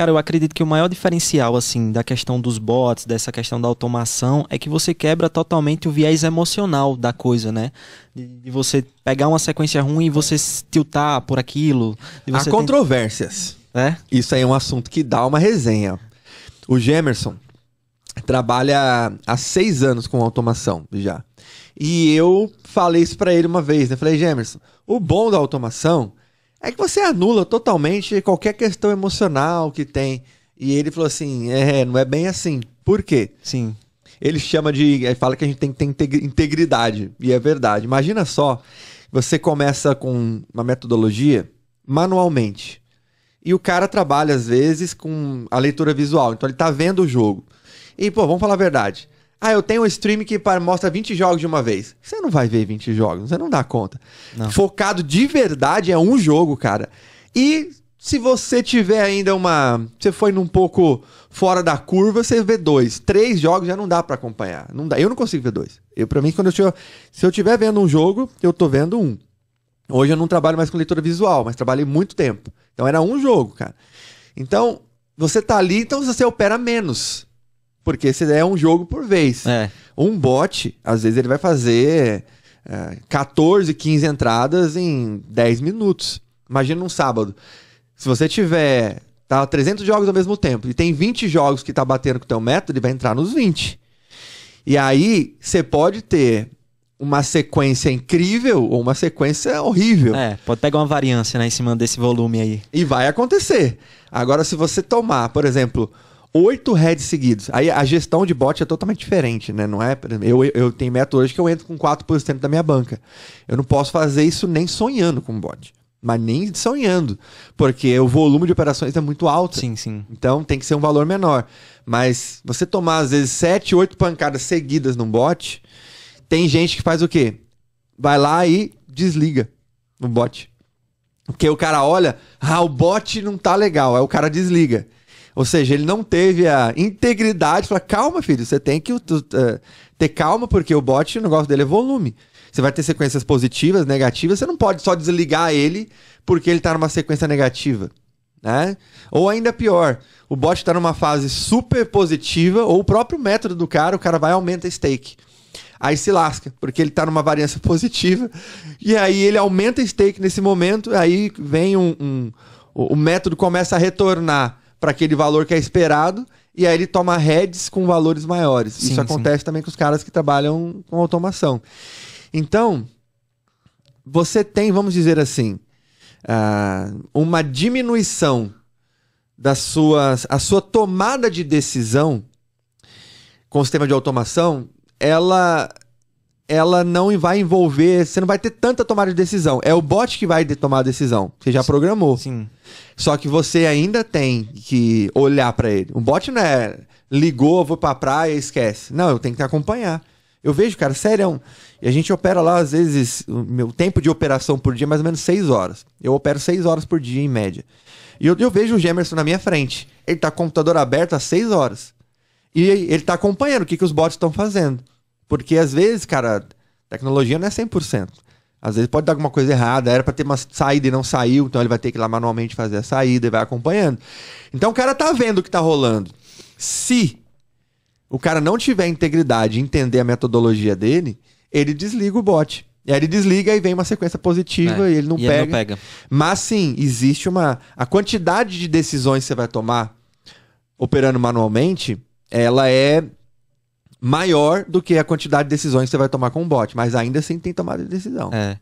Cara, eu acredito que o maior diferencial, assim, da questão dos bots, dessa questão da automação, é que você quebra totalmente o viés emocional da coisa, né? De, de você pegar uma sequência ruim e você se tiltar por aquilo. Há tem... controvérsias. É? Isso aí é um assunto que dá uma resenha. O Gemerson trabalha há seis anos com automação já. E eu falei isso para ele uma vez, né? Falei, Gemerson, o bom da automação é que você anula totalmente qualquer questão emocional que tem. E ele falou assim: é, não é bem assim. Por quê? Sim. Ele chama de. Ele fala que a gente tem que ter integridade. E é verdade. Imagina só, você começa com uma metodologia manualmente. E o cara trabalha, às vezes, com a leitura visual. Então ele tá vendo o jogo. E, pô, vamos falar a verdade. Ah, eu tenho um stream que mostra 20 jogos de uma vez. Você não vai ver 20 jogos, você não dá conta. Não. Focado de verdade é um jogo, cara. E se você tiver ainda uma. Você foi num pouco fora da curva, você vê dois. Três jogos já não dá para acompanhar. Não dá. Eu não consigo ver dois. Eu, pra mim, quando eu tiver. Se eu tiver vendo um jogo, eu tô vendo um. Hoje eu não trabalho mais com leitura visual, mas trabalhei muito tempo. Então era um jogo, cara. Então, você tá ali, então você opera menos. Porque se é um jogo por vez. É. Um bot, às vezes, ele vai fazer é, 14, 15 entradas em 10 minutos. Imagina um sábado. Se você tiver tá 300 jogos ao mesmo tempo e tem 20 jogos que tá batendo com o teu método, ele vai entrar nos 20. E aí você pode ter uma sequência incrível ou uma sequência horrível. É, pode pegar uma variância né, em cima desse volume aí. E vai acontecer. Agora, se você tomar, por exemplo, oito heads seguidos. Aí a gestão de bot é totalmente diferente, né? Não é, eu, eu tenho meta hoje que eu entro com 4% da minha banca. Eu não posso fazer isso nem sonhando com bot. Mas nem sonhando, porque o volume de operações é muito alto. Sim, sim. Então tem que ser um valor menor. Mas você tomar, às vezes, 7, 8 pancadas seguidas num bot, tem gente que faz o quê? Vai lá e desliga o bot. Porque o cara olha, ah, o bot não tá legal. Aí o cara desliga. Ou seja, ele não teve a integridade para calma, filho, você tem que uh, ter calma porque o bot, o negócio dele é volume. Você vai ter sequências positivas, negativas, você não pode só desligar ele porque ele está numa sequência negativa. Né? Ou ainda pior, o bot está numa fase super positiva, ou o próprio método do cara, o cara vai aumenta a stake. Aí se lasca, porque ele está numa variância positiva, e aí ele aumenta a stake nesse momento, aí vem um, um o método começa a retornar para aquele valor que é esperado e aí ele toma heads com valores maiores. Sim, Isso acontece sim. também com os caras que trabalham com automação. Então, você tem, vamos dizer assim, uh, uma diminuição da sua, a sua tomada de decisão com o sistema de automação, ela ela não vai envolver, você não vai ter tanta tomada de decisão. É o bot que vai tomar a decisão. Você já programou. Sim. Só que você ainda tem que olhar para ele. O bot não é ligou, vou pra praia, esquece. Não, eu tenho que acompanhar. Eu vejo, cara, sério, é e a gente opera lá, às vezes, o meu tempo de operação por dia é mais ou menos seis horas. Eu opero seis horas por dia, em média. E eu, eu vejo o Gemerson na minha frente. Ele tá com o computador aberto às seis horas. E ele tá acompanhando o que, que os bots estão fazendo. Porque às vezes, cara, tecnologia não é 100%. Às vezes pode dar alguma coisa errada, era para ter uma saída e não saiu, então ele vai ter que ir lá manualmente fazer a saída e vai acompanhando. Então o cara tá vendo o que tá rolando. Se o cara não tiver integridade e entender a metodologia dele, ele desliga o bot. E aí ele desliga e vem uma sequência positiva é, e, ele não, e ele não, pega. Mas sim, existe uma. A quantidade de decisões que você vai tomar operando manualmente, ela é maior do que a quantidade de decisões que você vai tomar com o bot, mas ainda assim tem tomada de decisão. É.